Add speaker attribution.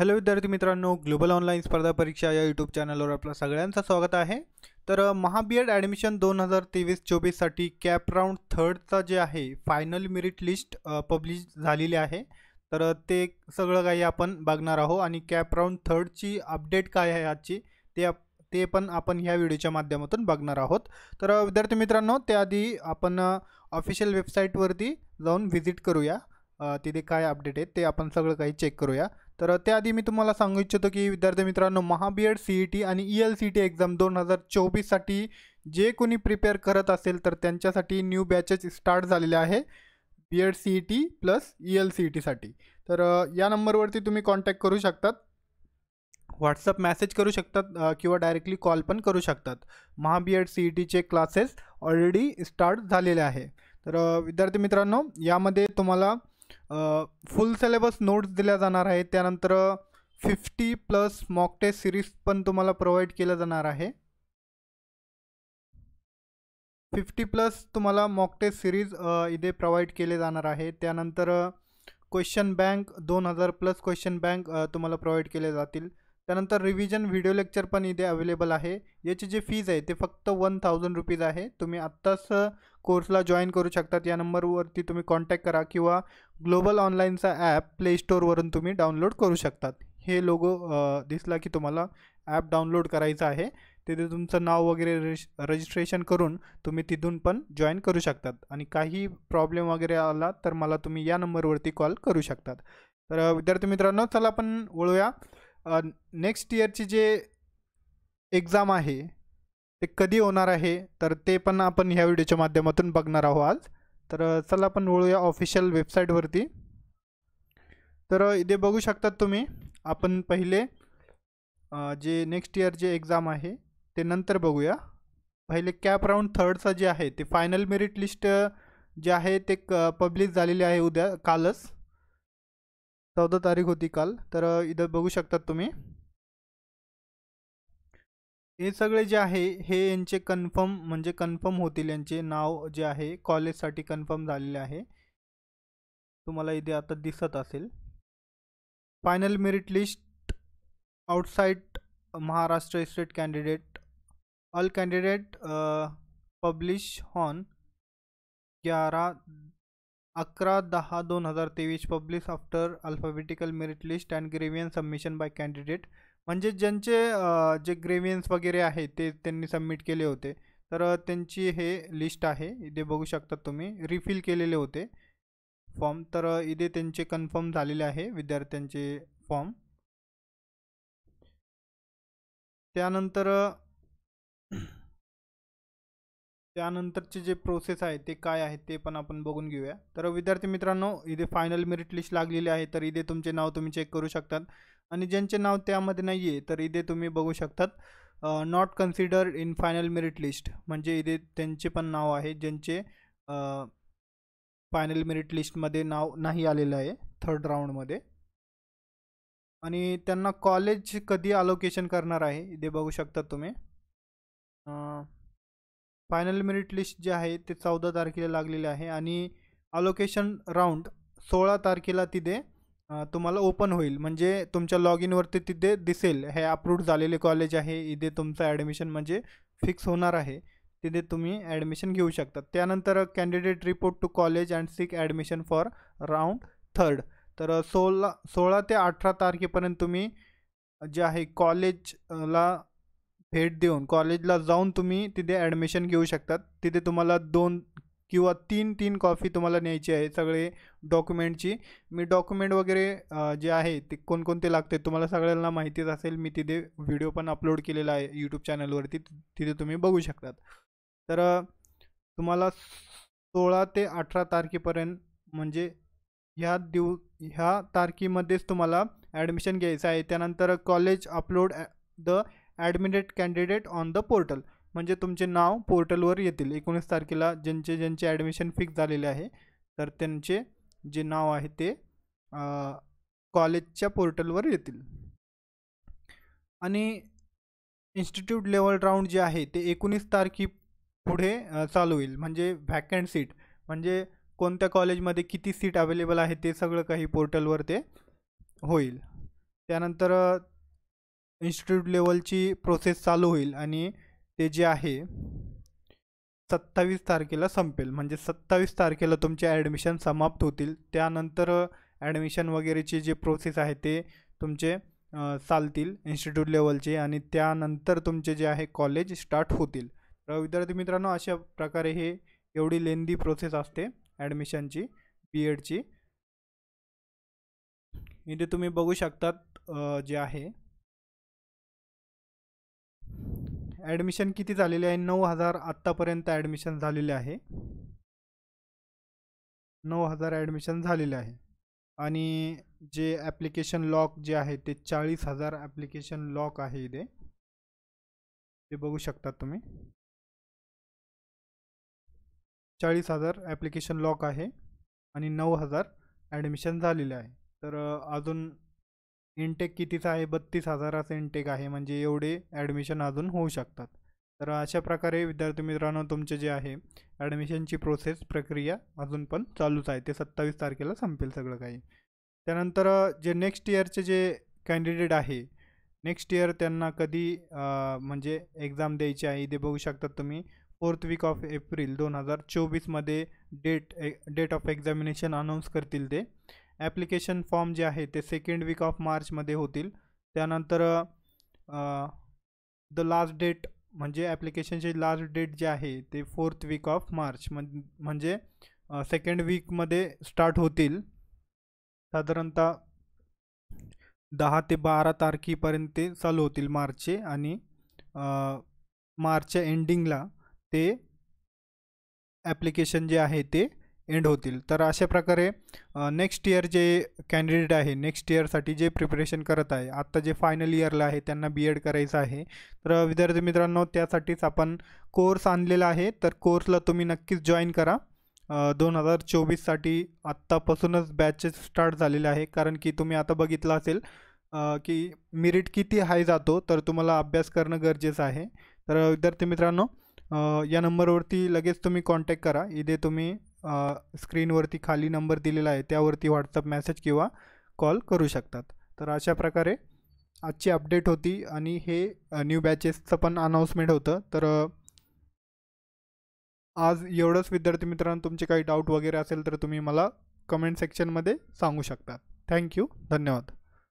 Speaker 1: hello विद्यार्थी मित्रांनो global online स्पर्धा परीक्षा या यूट्यूब चॅनलवर आपलं सगळ्यांचं स्वागत आहे तर महाबीएड ॲडमिशन दोन हजार तेवीस चोवीससाठी कॅप राऊंड थर्डचा जे आहे फायनल मेरिट लिस्ट पब्लिश झालेली आहे तर ते सगळं काही आपण बघणार आहोत आणि कॅप राऊंड थर्डची अपडेट काय आहे आजची ते ते पण आपण ह्या व्हिडिओच्या माध्यमातून बघणार आहोत तर विद्यार्थी मित्रांनो त्याआधी आपण ऑफिशियल वेबसाईटवरती जाऊन व्हिजिट करूया तिथे काय अपडेट आहे ते आपण सगळं काही चेक करूया तर त्याआधी मी तुम्हाला सांगू इच्छितो की विद्यार्थी मित्रांनो महाबीएड ई टी e आणि E L C T exam दोन हजार चोवीससाठी जे कोणी प्रिपेअर करत असेल तर त्यांच्यासाठी न्यू बॅचेस स्टार्ट झालेले आहे B Ed C E T plus E L C E टीसाठी तर या नंबरवरती तुम्ही कॉन्टॅक्ट करू शकतात व्हॉट्सअप मॅसेज करू शकतात किंवा डायरेक्टली कॉल पण करू शकतात महाबीएड सी ई टीचे क्लासेस ऑलरेडी स्टार्ट झालेले आहे तर विद्यार्थी मित्रांनो यामध्ये तुम्हाला फुल सिलेबस नोट्स दिल्या जाणार आहेत त्यानंतर fifty plus mock test series पण तुम्हाला प्रोव्हाइड केलं जाणार आहे फिफ्टी प्लस तुम्हाला मॉक टेस्ट सिरीज इथे प्रोव्हाइड केले जाणार आहे त्यानंतर क्वेश्चन बँक दोन हजार प्लस क्वेश्चन बँक तुम्हाला प्रोव्हाइड केले जातील त्यानंतर रिव्हिजन व्हिडिओ लेक्चर पण इथे अवेलेबल आहे याची जी फीज आहे ते फक्त वन थाउजंड रुपीज आहे तुम्ही आत्ताच कोर्सला जॉईन करू शकतात या नंबरवरती तुम्ही कॉन्टॅक्ट करा किंवा ग्लोबल ऑनलाईनचा ॲप प्ले स्टोअरवरून तुम्ही डाउनलोड करू शकतात हे लोगो दिसला की तुम्हाला ॲप डाउनलोड करायचं आहे तिथे तुमचं नाव वगैरे रजिस्ट्रेशन करून तुम्ही तिथून पण जॉईन करू शकतात आणि काही प्रॉब्लेम वगैरे आला तर मला तुम्ही या नंबरवरती कॉल करू शकतात तर विद्यार्थी मित्रांनो चला आपण वळूया नेक्स्ट इयरची जे एक्झाम आहे ते कधी होणार आहे तर ते पण आपण ह्या व्हिडिओच्या माध्यमातून बघणार आहोत आज तर चला आपण वळूया ऑफिशियल वेबसाईटवरती तर इथे बघू शकतात तुम्ही आपण पहिले जे नेक्स्ट इयर जे एक्झाम आहे ते नंतर बघूया पहिले कॅप राऊंड थर्डचं जे आहे ते फायनल मेरिट लिस्ट जे आहे ते क पब्लिश झालेले आहे उद्या कालच चौदा तारीख होती काल तर इथं बघू शकतात तुम्ही हे सगळे जे आहे हे यांचे कन्फर्म म्हणजे कन्फर्म होतील यांचे नाव जे आहे कॉलेजसाठी कन्फर्म झालेले आहे तुम्हाला इथे आता दिसत असेल final merit list outside Maharashtra state candidate all candidate publish on ग्यारा अकरा दहा दोन हजार तेवीस publish after alphabetical merit list and grievance submission by candidate म्हणजे ज्यांचे जे ग्रेव्हियन्स वगैरे आहे ते त्यांनी सबमिट केले होते तर त्यांची हे लिस्ट आहे इथे बघू शकता तुम्ही रिफिल केलेले होते फॉर्म तर इथे त्यांचे कन्फर्म झालेले आहे विद्यार्थ्यांचे फॉर्म त्यानंतर त्यानंतरचे जे प्रोसेस आहे ते काय आहे ते पण आपण बघून घेऊया तर विद्यार्थी मित्रांनो इथे फायनल मेरिट लिस्ट लागलेली आहे तर इथे तुमचे नाव तुम्ही चेक करू शकतात आणि ज्यांचे नाव त्यामध्ये नाही आहे तर इथे तुम्ही बघू शकतात not consider in final merit list म्हणजे इथे त्यांचे पण नाव आहे ज्यांचे फायनल मेरिट लिस्टमध्ये नाव नाही आलेलं आहे थर्ड राऊंडमध्ये आणि त्यांना कॉलेज कधी अलोकेशन करणार आहे इथे बघू शकता तुम्ही फायनल मेरिट लिस्ट जे आहे ते चौदा तारखेला लागलेले आहे आणि अलोकेशन राऊंड सोळा तारखेला तिथे तुम्हाला ओपन होईल म्हणजे तुमच्या लॉग इनवरती तिथे दिसेल हे अप्रूव्ड झालेले कॉलेज आहे इथे तुमचं ॲडमिशन म्हणजे फिक्स होणार आहे तिथे तुम्ही ॲडमिशन घेऊ शकता त्यानंतर candidate report to college and seek admission for round third तर सोळा सोळा ते अठरा तारखेपर्यंत तुम्ही जे आहे कॉलेजला भेट देऊन कॉलेजला जाऊन तुम्ही तिथे ॲडमिशन घेऊ शकतात तिथे तुम्हाला दोन किंवा तीन तीन कॉफी तुम्हाला न्यायची आहे सगळे डॉक्युमेंटची मी डॉक्युमेंट वगैरे जे आहे ते कोणकोणते लागते तुम्हाला सगळ्यांना माहितीच असेल मी तिथे व्हिडिओ पण अपलोड केलेला आहे यूट्यूब चॅनलवरती तिथे तुम्ही बघू शकतात तर तुम्हाला सोळा ते अठरा तारखेपर्यंत म्हणजे ह्या दिव ह्या तारखेमध्येच तुम्हाला ॲडमिशन घ्यायचं आहे त्यानंतर college upload the admitted candidate on the portal म्हणजे तुमचे नाव पोर्टलवर येतील एकोणीस तारखेला ज्यांचे ज्यांचे ॲडमिशन फिक्स झालेले आहे तर त्यांचे जे नाव आहे ते कॉलेजच्या पोर्टलवर येतील आणि इन्स्टिट्यूट लेवल राऊंड जे आहे ते एकोणीस तारखे पुढे चालू होईल म्हणजे व्हॅकंट सीट म्हणजे कोणत्या कॉलेजमध्ये किती सीट अवेलेबल आहे ते सगळं काही पोर्टलवर ते होईल त्यानंतर इन्स्टिट्यूट लेवलची प्रोसेस चालू होईल आणि ते जे आहे सत्तावीस तारखेला संपेल म्हणजे सत्तावीस तारखेला तुमचे ॲडमिशन समाप्त होतील त्यानंतर ॲडमिशन वगैरेचे जे प्रोसेस आहे ते तुमचे चालतील इन्स्टिट्यूट लेवलचे आणि त्यानंतर तुमचे जे आहे कॉलेज स्टार्ट होतील तर विद्यार्थी मित्रांनो अशा प्रकारे हे एवढी लेंदी प्रोसेस असते ॲडमिशनची बी एडची इथे तुम्ही बघू शकतात जे आहे ॲडमिशन किती झालेले आहे नऊ हजार आत्तापर्यंत ॲडमिशन झालेले आहे नऊ हजार ॲडमिशन झालेले आहे आणि जे ॲप्लिकेशन लॉक जे आहे ते चाळीस हजार ॲप्लिकेशन लॉक आहे इथे ते बघू शकता तुम्ही चाळीस हजार ॲप्लिकेशन लॉक आहे आणि नऊ हजार ॲडमिशन झालेले आहे तर अजून इनटेक कितीचा आहे बत्तीस हजाराचा इनटेक आहे म्हणजे एवढे ॲडमिशन अजून होऊ शकतात तर अशा प्रकारे विद्यार्थी मित्रांनो तुमचे जे आहे ॲडमिशनची प्रोसेस प्रक्रिया अजून पण चालूच आहे ते सत्तावीस तारखेला संपेल सगळं काही त्यानंतर जे नेक्स्ट इयरचे जे कॅन्डिडेट आहे नेक्स्ट इयर त्यांना कधी म्हणजे एक्झाम द्यायची आहे ते बघू शकतात तुम्ही फोर्थ वीक ऑफ एप्रिल दोन हजार चोवीसमध्ये date date of examination announce करतील ते ॲप्लिकेशन फॉर्म जे आहे ते सेकंड वीक ऑफ मार्चमध्ये होतील त्यानंतर द लास्ट डेट म्हणजे ॲप्लिकेशनचे लास्ट डेट जे आहे ते फोर्थ वीक ऑफ मार्च म्हणजे सेकंड वीकमध्ये स्टार्ट होतील साधारणतः दहा ते बारा तारखेपर्यंत ते चालू होतील मार्चचे आणि मार्चच्या एंडिंगला ते ॲप्लिकेशन जे आहे ते एंड होतील तर अशा प्रकारे नेक्स्ट इयर जे कॅन्डिडेट आहे नेक्स्ट इयरसाठी जे प्रिपरेशन करत आहे आत्ता जे फायनल इयरला आहे त्यांना बी एड करायचं आहे तर विद्यार्थी मित्रांनो त्यासाठीच आपण कोर्स आणलेला आहे तर कोर्सला तुम्ही नक्कीच जॉईन करा दोन हजार चोवीससाठी आत्तापासूनच बॅचेस स्टार्ट झालेले आहे कारण की तुम्ही आता बघितलं असेल की मिरिट किती हाय जातो तर तुम्हाला अभ्यास करणं गरजेचं आहे तर विद्यार्थी मित्रांनो या नंबरवरती लगेच तुम्ही कॉन्टॅक्ट करा इथे तुम्ही स्क्रीनवरती खाली नंबर दिलेला आहे त्यावरती व्हॉट्सअप मेसेज किंवा कॉल करू शकतात तर अशा प्रकारे आजची अपडेट होती आणि हे न्यू बॅचेसचं पण अनाऊन्समेंट होतं तर आज एवढंच विद्यार्थी मित्रांनो तुमचे काही डाऊट वगैरे असेल तर तुम्ही मला कमेंट सेक्शनमध्ये सांगू शकता थँक्यू धन्यवाद